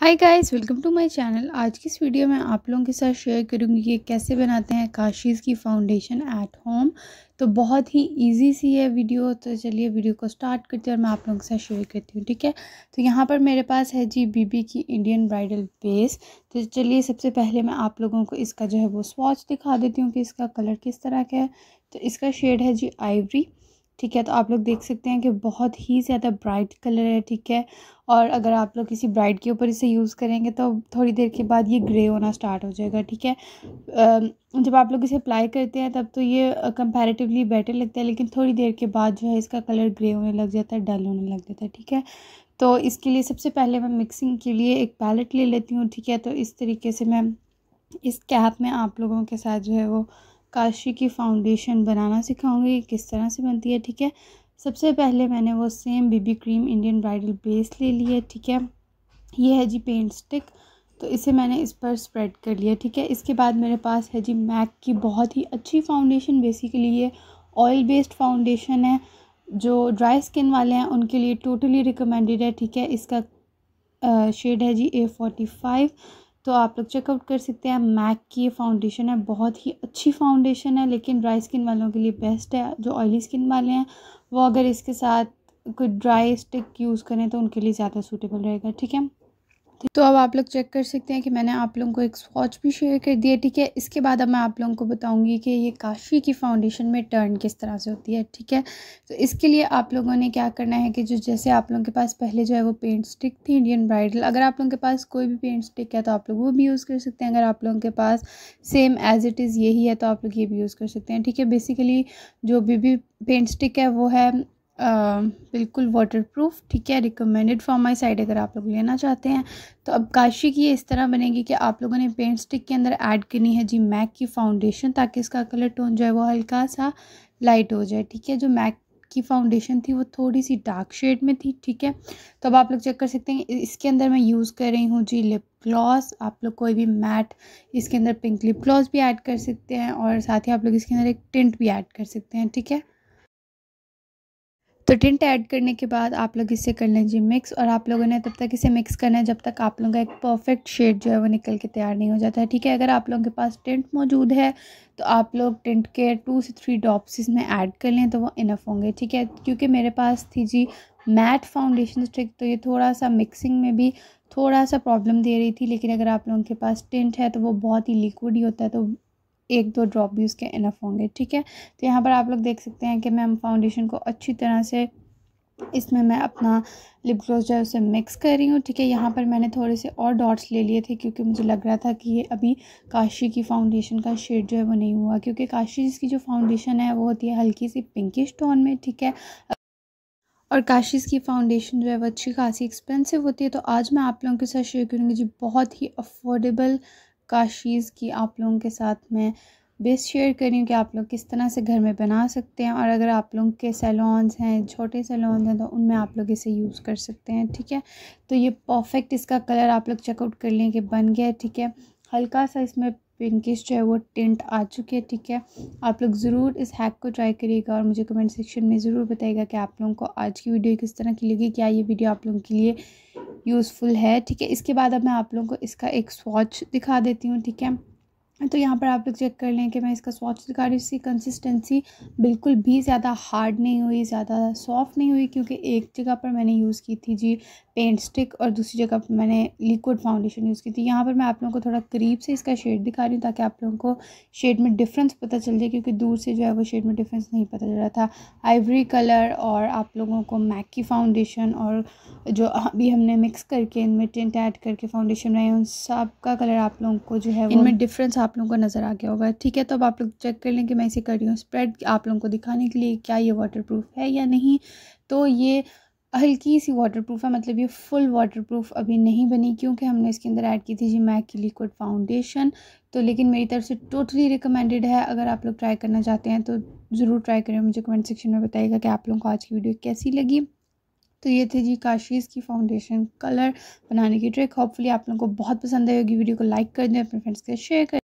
hi guys welcome to my channel आज की इस वीडियो में आप लोगों के साथ शेयर करूंगी कि कैसे बनाते हैं काशीज़ की फाउंडेशन एट होम तो बहुत ही इजी सी है वीडियो तो चलिए वीडियो को स्टार्ट करते हैं और मैं आप लोगों के साथ शेयर करती हूँ ठीक है तो यहाँ पर मेरे पास है जी बीबी की इंडियन ब्राइडल बेस तो चलिए सबसे पहले मैं आप लोगों को इसका जो है वो स्वाच दिखा देती हूँ कि इसका कलर किस तरह का है तो इसका शेड है जी आइवरी ठीक है तो आप लोग देख सकते हैं कि बहुत ही ज़्यादा ब्राइट कलर है ठीक है और अगर आप लोग किसी ब्राइट के ऊपर इसे यूज़ करेंगे तो थोड़ी देर के बाद ये ग्रे होना स्टार्ट हो जाएगा ठीक है जब आप लोग इसे अप्लाई करते हैं तब तो ये कंपैरेटिवली बेटर लगता है लेकिन थोड़ी देर के बाद जो है इसका कलर ग्रे होने लग जाता है डल होने लग जाता है ठीक है तो इसके लिए सबसे पहले मैं मिक्सिंग के लिए एक पैलेट ले लेती हूँ ठीक है तो इस तरीके से मैं इस कैप में आप लोगों के साथ जो है वो काशी की फाउंडेशन बनाना सिखाऊंगी कि किस तरह से बनती है ठीक है सबसे पहले मैंने वो same BB cream Indian bridal base ले ली है ठीक है ये है जी पेंट स्टिक तो इसे मैंने इस पर स्प्रेड कर लिया ठीक है इसके बाद मेरे पास है जी मैक की बहुत ही अच्छी फाउंडेशन बेसिकली ये ऑयल बेस्ड फाउंडेशन है जो ड्राई स्किन वाले हैं उनके लिए टोटली रिकमेंडेड है ठीक है इसका शेड है जी ए फोर्टी फाइव तो आप लोग चेकआउट कर सकते हैं मैक की ये फाउंडेशन है बहुत ही अच्छी फाउंडेशन है लेकिन ड्राई स्किन वालों के लिए बेस्ट है जो ऑयली स्किन वाले हैं वो अगर इसके साथ कोई ड्राई स्टिक यूज़ करें तो उनके लिए ज़्यादा सूटेबल रहेगा ठीक है तो अब आप लोग चेक कर सकते हैं कि मैंने आप लोगों को एक स्वाच भी शेयर कर दिया ठीक है इसके बाद अब मैं आप लोगों को बताऊंगी कि ये काशी की फाउंडेशन में टर्न किस तरह से होती है ठीक है तो इसके लिए आप लोगों ने क्या करना है कि जो जैसे आप लोगों के पास पहले जो है वो पेंट स्टिक थी इंडियन ब्राइडल अगर आप लोगों के पास कोई भी पेंट स्टिक है तो आप लोग वो भी यूज़ कर सकते हैं अगर आप लोगों के पास सेम एज़ इट इज़ यही है तो आप लोग ये भी यूज़ कर सकते हैं ठीक है बेसिकली जो भी भी पेंट स्टिक है वो है बिल्कुल वाटरप्रूफ ठीक है रिकमेंडेड फॉर माई साइड अगर आप लोग लेना चाहते हैं तो अब काशी की ये इस तरह बनेगी कि आप लोगों ने पेंट स्टिक के अंदर ऐड करनी है जी मैक की फाउंडेशन ताकि इसका कलर टोन जो है वो हल्का सा लाइट हो जाए ठीक है जो मैक की फाउंडेशन थी वो थोड़ी सी डार्क शेड में थी ठीक है तो अब आप लोग चेक कर सकते हैं इसके अंदर मैं यूज़ कर रही हूँ जी लिप ग्लॉस आप लोग कोई भी मैट इसके अंदर पिंक लिप ग्लॉस भी ऐड कर सकते हैं और साथ ही आप लोग इसके अंदर एक टिंट भी ऐड कर सकते हैं ठीक है तो टिंट ऐड करने के बाद आप लोग इसे कर लें जी मिक्स और आप लोगों ने तब तक इसे मिक्स करना है जब तक आप लोगों का एक परफेक्ट शेड जो है वो निकल के तैयार नहीं हो जाता है ठीक है अगर आप लोगों के पास टिंट मौजूद है तो आप लोग टिंट के टू से थ्री डॉप्स इसमें ऐड कर लें तो वो इनफ होंगे ठीक है क्योंकि मेरे पास थी जी मैट फाउंडेशन स्टिक तो ये थोड़ा सा मिक्सिंग में भी थोड़ा सा प्रॉब्लम दे रही थी लेकिन अगर आप लोगों के पास टिंट है तो वो बहुत ही लिक्विड ही होता है तो एक दो ड्रॉप भी उसके इनफ होंगे ठीक है तो यहाँ पर आप लोग देख सकते हैं कि मैं फाउंडेशन को अच्छी तरह से इसमें मैं अपना लिप ग्लॉस जो है उसे मिक्स कर रही हूँ ठीक है यहाँ पर मैंने थोड़े से और डॉट्स ले लिए थे क्योंकि मुझे लग रहा था कि ये अभी काशी की फाउंडेशन का शेड जो है वो नहीं हुआ क्योंकि काशी जिसकी जो फाउंडेशन है वो होती है हल्की सी पिंकिश टोन में ठीक है और काशीज़ की फाउंडेशन जो है वो अच्छी खासी एक्सपेंसिव होती है तो आज मैं आप लोगों के साथ शेयर करूँगी जी बहुत ही अफोर्डेबल काशीज़ की आप लोगों के साथ मैं बेस शेयर कर रही हूँ कि आप लोग किस तरह से घर में बना सकते हैं और अगर आप लोगों के सैलॉन्स हैं छोटे सैलॉन्स हैं तो उनमें आप लोग इसे यूज़ कर सकते हैं ठीक है तो ये परफेक्ट इसका कलर आप लोग चेकआउट कर लें कि बन गया ठीक है हल्का सा इसमें पिंकिश जो है वो टेंट आ चुकी है ठीक है आप लोग ज़रूर इस हैक को ट्राई करिएगा और मुझे कमेंट सेक्शन में ज़रूर बताइएगा कि आप लोगों को आज की वीडियो किस तरह की लगी क्या ये वीडियो आप लोगों के लिए यूज़फुल है ठीक है इसके बाद अब मैं आप लोगों को इसका एक स्वॉच दिखा देती हूँ ठीक है तो यहाँ पर आप लोग चेक कर लें कि मैं इसका स्वाच दिखा रही हूँ इसकी कंसिस्टेंसी बिल्कुल भी ज़्यादा हार्ड नहीं हुई ज़्यादा सॉफ्ट नहीं हुई क्योंकि एक जगह पर मैंने यूज़ की थी जी पेंट स्टिक और दूसरी जगह पर मैंने लिक्विड फाउंडेशन यूज़ की थी यहाँ पर मैं आप लोगों को थोड़ा करीब से इसका शेड दिखा रही हूँ ताकि आप लोगों को शेड में डिफरेंस पता चल जाए क्योंकि दूर से जो है वो शेड में डिफरेंस नहीं पता चल रहा था आइवरी कलर और आप लोगों को मैकी फाउंडेशन और जो अभी हमने मिक्स करके इनमें टेंट ऐड करके फाउंडेशन बनाए उन सब का कलर आप लोगों को जो है इनमें डिफरेंस आप आप लोगों को नज़र आ गया होगा ठीक है तो अब आप लोग चेक कर लें कि मैं इसे कर रही हूँ स्प्रेड आप लोगों को दिखाने के लिए क्या ये वाटरप्रूफ है या नहीं तो ये हल्की सी वाटरप्रूफ है मतलब ये फुल वाटरप्रूफ अभी नहीं बनी क्योंकि हमने इसके अंदर ऐड की थी जी मैक की लिक्विड फाउंडेशन तो लेकिन मेरी तरफ से टोटली रिकमेंडेड है अगर आप लोग ट्राई करना चाहते हैं तो ज़रूर ट्राई करें मुझे कमेंट सेक्शन में बताइएगा कि आप लोगों को आज की वीडियो कैसी लगी तो ये थे जी काशीज़ की फाउंडेशन कलर बनाने की ट्रिक होपफुली आप लोगों को बहुत पसंद आएगी वीडियो को लाइक कर दें अपने फ्रेंड्स के शेयर करें